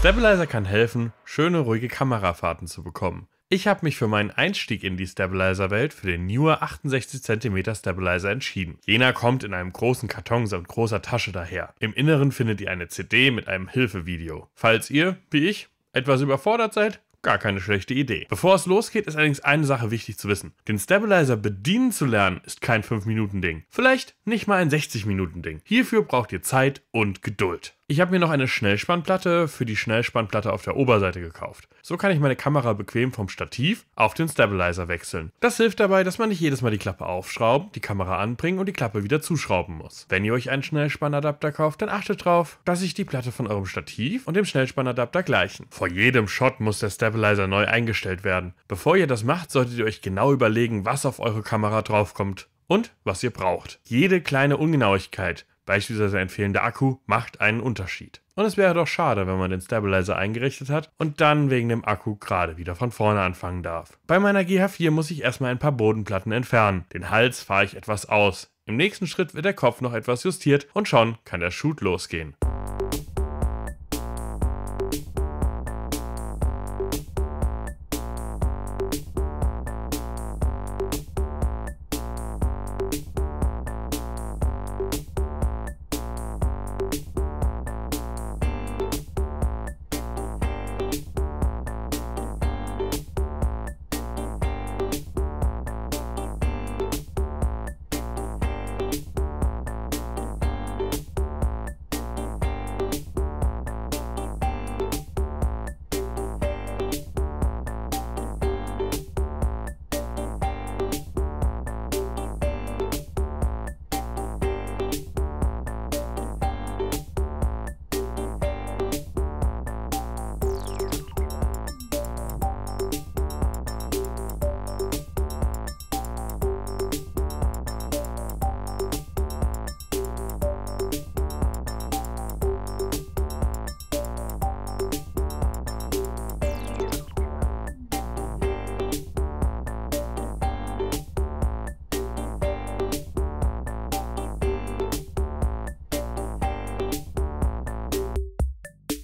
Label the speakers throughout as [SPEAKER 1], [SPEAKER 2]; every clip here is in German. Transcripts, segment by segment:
[SPEAKER 1] Stabilizer kann helfen, schöne ruhige Kamerafahrten zu bekommen. Ich habe mich für meinen Einstieg in die Stabilizer-Welt für den Newer 68 cm Stabilizer entschieden. Jener kommt in einem großen Karton samt großer Tasche daher. Im Inneren findet ihr eine CD mit einem Hilfevideo. Falls ihr, wie ich, etwas überfordert seid, Gar keine schlechte Idee. Bevor es losgeht, ist allerdings eine Sache wichtig zu wissen. Den Stabilizer bedienen zu lernen, ist kein 5-Minuten-Ding. Vielleicht nicht mal ein 60-Minuten-Ding. Hierfür braucht ihr Zeit und Geduld. Ich habe mir noch eine Schnellspannplatte für die Schnellspannplatte auf der Oberseite gekauft. So kann ich meine Kamera bequem vom Stativ auf den Stabilizer wechseln. Das hilft dabei, dass man nicht jedes Mal die Klappe aufschrauben, die Kamera anbringen und die Klappe wieder zuschrauben muss. Wenn ihr euch einen Schnellspannadapter kauft, dann achtet darauf, dass sich die Platte von eurem Stativ und dem Schnellspannadapter gleichen. Vor jedem Shot muss der Stabilizer neu eingestellt werden. Bevor ihr das macht, solltet ihr euch genau überlegen, was auf eure Kamera draufkommt und was ihr braucht. Jede kleine Ungenauigkeit Beispielsweise ein fehlender Akku macht einen Unterschied. Und es wäre doch schade, wenn man den Stabilizer eingerichtet hat und dann wegen dem Akku gerade wieder von vorne anfangen darf. Bei meiner GH4 muss ich erstmal ein paar Bodenplatten entfernen. Den Hals fahre ich etwas aus. Im nächsten Schritt wird der Kopf noch etwas justiert und schon kann der Shoot losgehen.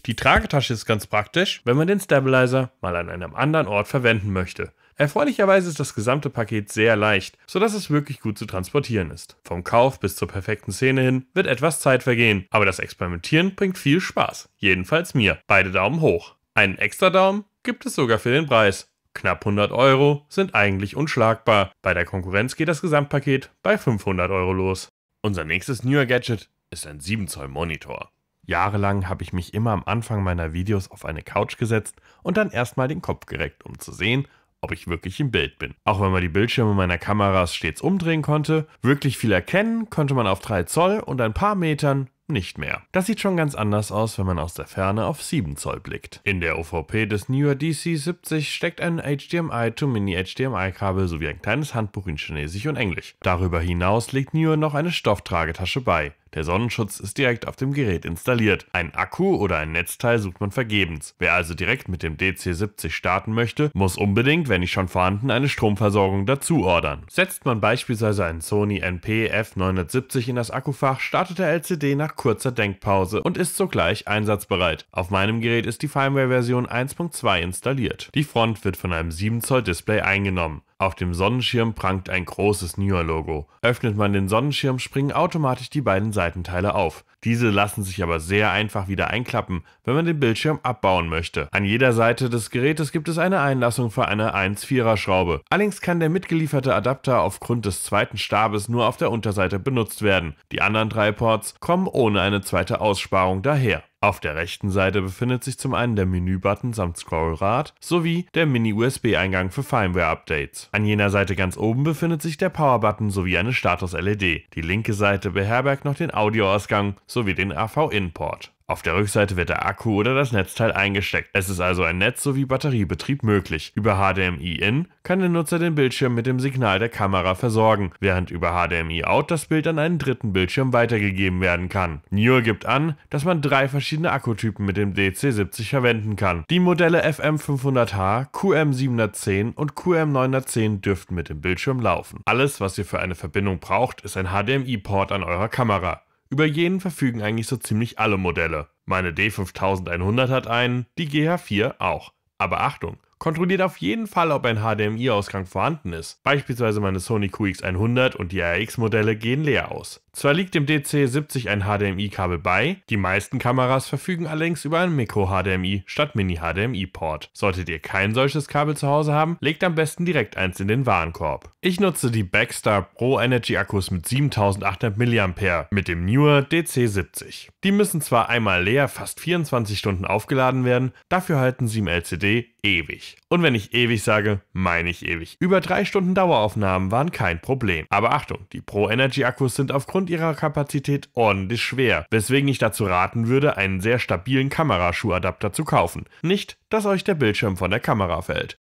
[SPEAKER 1] Die Tragetasche ist ganz praktisch, wenn man den Stabilizer mal an einem anderen Ort verwenden möchte. Erfreulicherweise ist das gesamte Paket sehr leicht, sodass es wirklich gut zu transportieren ist. Vom Kauf bis zur perfekten Szene hin wird etwas Zeit vergehen, aber das Experimentieren bringt viel Spaß. Jedenfalls mir. Beide Daumen hoch. Einen extra Daumen gibt es sogar für den Preis. Knapp 100 Euro sind eigentlich unschlagbar. Bei der Konkurrenz geht das Gesamtpaket bei 500 Euro los. Unser nächstes Newer Gadget ist ein 7 Zoll Monitor. Jahrelang habe ich mich immer am Anfang meiner Videos auf eine Couch gesetzt und dann erstmal den Kopf gereckt, um zu sehen, ob ich wirklich im Bild bin. Auch wenn man die Bildschirme meiner Kameras stets umdrehen konnte, wirklich viel erkennen konnte man auf 3 Zoll und ein paar Metern nicht mehr. Das sieht schon ganz anders aus, wenn man aus der Ferne auf 7 Zoll blickt. In der OVP des Newer DC70 steckt ein HDMI to Mini HDMI Kabel sowie ein kleines Handbuch in Chinesisch und Englisch. Darüber hinaus legt Newer noch eine Stofftragetasche bei der Sonnenschutz ist direkt auf dem Gerät installiert. Ein Akku oder ein Netzteil sucht man vergebens. Wer also direkt mit dem DC70 starten möchte, muss unbedingt, wenn nicht schon vorhanden, eine Stromversorgung dazu ordern. Setzt man beispielsweise einen Sony NP F970 in das Akkufach, startet der LCD nach kurzer Denkpause und ist sogleich einsatzbereit. Auf meinem Gerät ist die Firmware-Version 1.2 installiert. Die Front wird von einem 7 Zoll Display eingenommen. Auf dem Sonnenschirm prangt ein großes NIO-Logo. Öffnet man den Sonnenschirm, springen automatisch die beiden Seitenteile auf. Diese lassen sich aber sehr einfach wieder einklappen, wenn man den Bildschirm abbauen möchte. An jeder Seite des Gerätes gibt es eine Einlassung für eine 1,4er Schraube. Allerdings kann der mitgelieferte Adapter aufgrund des zweiten Stabes nur auf der Unterseite benutzt werden. Die anderen drei Ports kommen ohne eine zweite Aussparung daher. Auf der rechten Seite befindet sich zum einen der Menübutton samt Scrollrad sowie der Mini-USB-Eingang für Firmware-Updates. An jener Seite ganz oben befindet sich der Power-Button sowie eine Status-LED. Die linke Seite beherbergt noch den Audioausgang sowie den AV-In-Port. Auf der Rückseite wird der Akku oder das Netzteil eingesteckt. Es ist also ein Netz- sowie Batteriebetrieb möglich. Über HDMI-In kann der Nutzer den Bildschirm mit dem Signal der Kamera versorgen, während über HDMI-Out das Bild an einen dritten Bildschirm weitergegeben werden kann. Newell gibt an, dass man drei verschiedene Akkutypen mit dem DC70 verwenden kann. Die Modelle FM500H, QM710 und QM910 dürften mit dem Bildschirm laufen. Alles, was ihr für eine Verbindung braucht, ist ein HDMI-Port an eurer Kamera. Über jenen verfügen eigentlich so ziemlich alle Modelle. Meine D5100 hat einen, die GH4 auch. Aber Achtung, kontrolliert auf jeden Fall, ob ein HDMI-Ausgang vorhanden ist. Beispielsweise meine Sony QX100 und die RX-Modelle gehen leer aus. Zwar liegt dem DC-70 ein HDMI-Kabel bei, die meisten Kameras verfügen allerdings über ein Micro-HDMI statt Mini-HDMI-Port. Solltet ihr kein solches Kabel zu Hause haben, legt am besten direkt eins in den Warenkorb. Ich nutze die Backstar Pro Energy Akkus mit 7800 mAh mit dem Newer DC-70. Die müssen zwar einmal leer fast 24 Stunden aufgeladen werden, dafür halten sie im LCD ewig. Und wenn ich ewig sage, meine ich ewig. Über 3 Stunden Daueraufnahmen waren kein Problem. Aber Achtung, die Pro Energy Akkus sind aufgrund aufgrund ihrer Kapazität ordentlich schwer, weswegen ich dazu raten würde, einen sehr stabilen Kameraschuhadapter zu kaufen. Nicht, dass euch der Bildschirm von der Kamera fällt.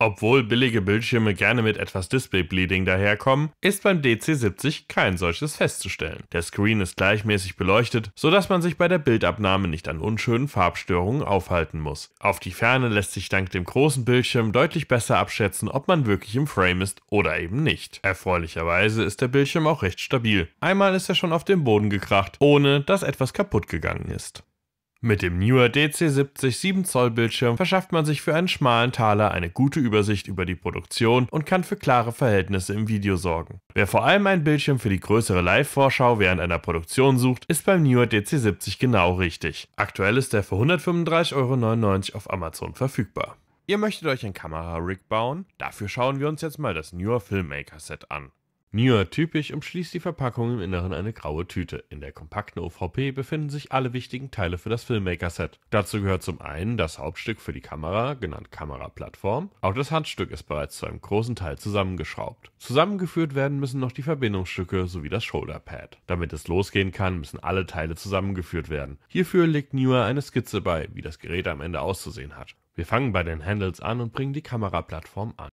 [SPEAKER 1] Obwohl billige Bildschirme gerne mit etwas Display-Bleeding daherkommen, ist beim DC70 kein solches festzustellen. Der Screen ist gleichmäßig beleuchtet, sodass man sich bei der Bildabnahme nicht an unschönen Farbstörungen aufhalten muss. Auf die Ferne lässt sich dank dem großen Bildschirm deutlich besser abschätzen, ob man wirklich im Frame ist oder eben nicht. Erfreulicherweise ist der Bildschirm auch recht stabil. Einmal ist er schon auf den Boden gekracht, ohne dass etwas kaputt gegangen ist. Mit dem Newer DC70 7 Zoll Bildschirm verschafft man sich für einen schmalen Taler eine gute Übersicht über die Produktion und kann für klare Verhältnisse im Video sorgen. Wer vor allem einen Bildschirm für die größere Live-Vorschau während einer Produktion sucht, ist beim Newer DC70 genau richtig. Aktuell ist der für 135,99 Euro auf Amazon verfügbar. Ihr möchtet euch ein Kamerarig bauen? Dafür schauen wir uns jetzt mal das Newer Filmmaker Set an. NIR-typisch umschließt die Verpackung im Inneren eine graue Tüte. In der kompakten OVP befinden sich alle wichtigen Teile für das Filmmaker-Set. Dazu gehört zum einen das Hauptstück für die Kamera, genannt Kameraplattform. Auch das Handstück ist bereits zu einem großen Teil zusammengeschraubt. Zusammengeführt werden müssen noch die Verbindungsstücke sowie das Shoulderpad. Damit es losgehen kann, müssen alle Teile zusammengeführt werden. Hierfür legt NIR eine Skizze bei, wie das Gerät am Ende auszusehen hat. Wir fangen bei den Handles an und bringen die Kameraplattform an.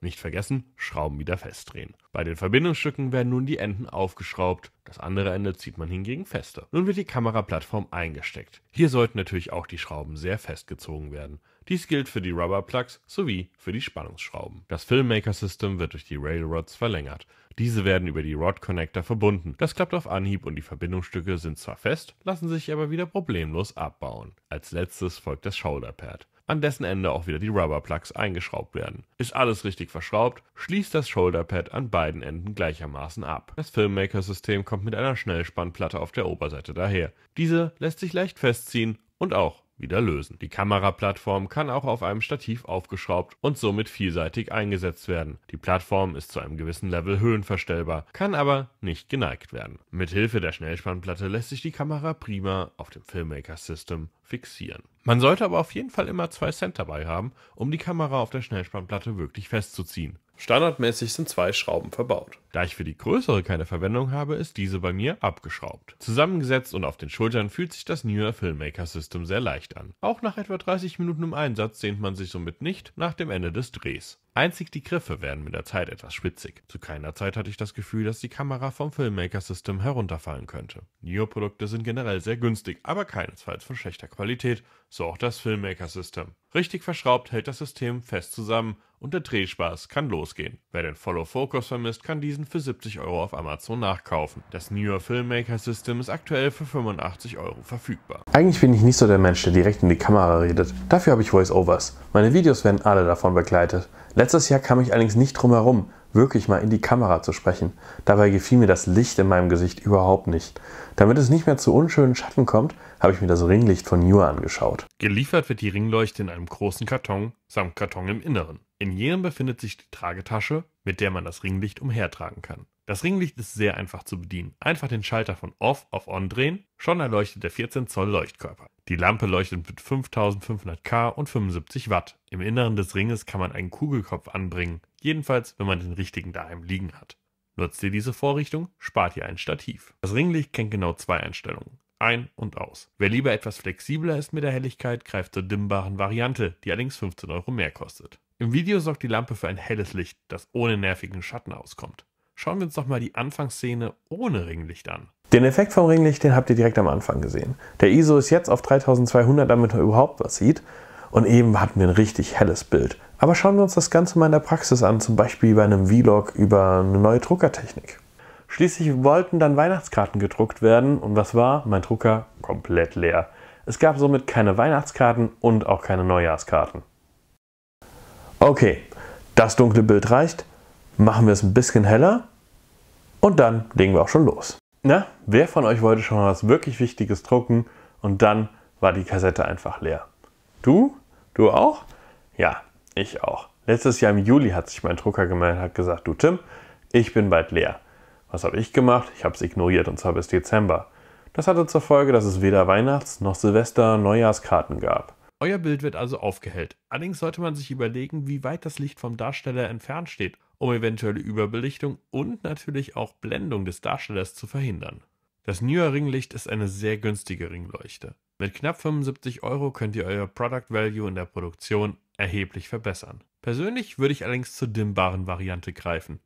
[SPEAKER 1] Nicht vergessen, Schrauben wieder festdrehen. Bei den Verbindungsstücken werden nun die Enden aufgeschraubt, das andere Ende zieht man hingegen fester. Nun wird die Kameraplattform eingesteckt. Hier sollten natürlich auch die Schrauben sehr festgezogen werden. Dies gilt für die Rubber Plugs sowie für die Spannungsschrauben. Das Filmmaker System wird durch die Railrods verlängert. Diese werden über die Rod Connector verbunden. Das klappt auf Anhieb und die Verbindungsstücke sind zwar fest, lassen sich aber wieder problemlos abbauen. Als letztes folgt das Shoulder Pad an dessen Ende auch wieder die Rubberplugs eingeschraubt werden. Ist alles richtig verschraubt, schließt das Shoulderpad an beiden Enden gleichermaßen ab. Das Filmmaker-System kommt mit einer Schnellspannplatte auf der Oberseite daher. Diese lässt sich leicht festziehen und auch wieder lösen. Die Kameraplattform kann auch auf einem Stativ aufgeschraubt und somit vielseitig eingesetzt werden. Die Plattform ist zu einem gewissen Level höhenverstellbar, kann aber nicht geneigt werden. Mit Hilfe der Schnellspannplatte lässt sich die Kamera prima auf dem Filmmaker System fixieren. Man sollte aber auf jeden Fall immer zwei Cent dabei haben, um die Kamera auf der Schnellspannplatte wirklich festzuziehen. Standardmäßig sind zwei Schrauben verbaut. Da ich für die größere keine Verwendung habe, ist diese bei mir abgeschraubt. Zusammengesetzt und auf den Schultern fühlt sich das Newer Filmmaker System sehr leicht an. Auch nach etwa 30 Minuten im Einsatz sehnt man sich somit nicht nach dem Ende des Drehs. Einzig die Griffe werden mit der Zeit etwas spitzig. Zu keiner Zeit hatte ich das Gefühl, dass die Kamera vom Filmmaker System herunterfallen könnte. Neo-Produkte sind generell sehr günstig, aber keinesfalls von schlechter Qualität, so auch das Filmmaker System. Richtig verschraubt hält das System fest zusammen und der Drehspaß kann losgehen. Wer den Follow Focus vermisst, kann diesen für 70 Euro auf Amazon nachkaufen. Das Neo Filmmaker System ist aktuell für 85 Euro verfügbar. Eigentlich bin ich nicht so der Mensch, der direkt in die Kamera redet. Dafür habe ich Voice-Overs. Meine Videos werden alle davon begleitet. Letztes Jahr kam ich allerdings nicht drum herum, wirklich mal in die Kamera zu sprechen. Dabei gefiel mir das Licht in meinem Gesicht überhaupt nicht. Damit es nicht mehr zu unschönen Schatten kommt, habe ich mir das Ringlicht von Nua angeschaut. Geliefert wird die Ringleuchte in einem großen Karton samt Karton im Inneren. In jenem befindet sich die Tragetasche, mit der man das Ringlicht umhertragen kann. Das Ringlicht ist sehr einfach zu bedienen. Einfach den Schalter von Off auf On drehen, schon erleuchtet der 14 Zoll Leuchtkörper. Die Lampe leuchtet mit 5500 K und 75 Watt. Im Inneren des Ringes kann man einen Kugelkopf anbringen, jedenfalls wenn man den richtigen daheim liegen hat. Nutzt ihr diese Vorrichtung, spart ihr ein Stativ. Das Ringlicht kennt genau zwei Einstellungen. Ein und aus. Wer lieber etwas flexibler ist mit der Helligkeit, greift zur dimmbaren Variante, die allerdings 15 Euro mehr kostet. Im Video sorgt die Lampe für ein helles Licht, das ohne nervigen Schatten auskommt. Schauen wir uns doch mal die Anfangsszene ohne Ringlicht an. Den Effekt vom Ringlicht, den habt ihr direkt am Anfang gesehen. Der ISO ist jetzt auf 3200, damit man überhaupt was sieht. Und eben hatten wir ein richtig helles Bild. Aber schauen wir uns das Ganze mal in der Praxis an, zum Beispiel bei einem Vlog über eine neue Druckertechnik. Schließlich wollten dann Weihnachtskarten gedruckt werden und was war? Mein Drucker komplett leer. Es gab somit keine Weihnachtskarten und auch keine Neujahrskarten. Okay, das dunkle Bild reicht. Machen wir es ein bisschen heller und dann legen wir auch schon los. Na, wer von euch wollte schon was wirklich Wichtiges drucken und dann war die Kassette einfach leer? Du? Du auch? Ja, ich auch. Letztes Jahr im Juli hat sich mein Drucker gemeldet und hat gesagt, du Tim, ich bin bald leer. Was habe ich gemacht? Ich habe es ignoriert und zwar bis Dezember. Das hatte zur Folge, dass es weder Weihnachts- noch Silvester-, Neujahrskarten gab. Euer Bild wird also aufgehellt. Allerdings sollte man sich überlegen, wie weit das Licht vom Darsteller entfernt steht um eventuelle Überbelichtung und natürlich auch Blendung des Darstellers zu verhindern. Das Newer Ringlicht ist eine sehr günstige Ringleuchte. Mit knapp 75 Euro könnt ihr euer Product Value in der Produktion erheblich verbessern. Persönlich würde ich allerdings zur dimmbaren Variante greifen.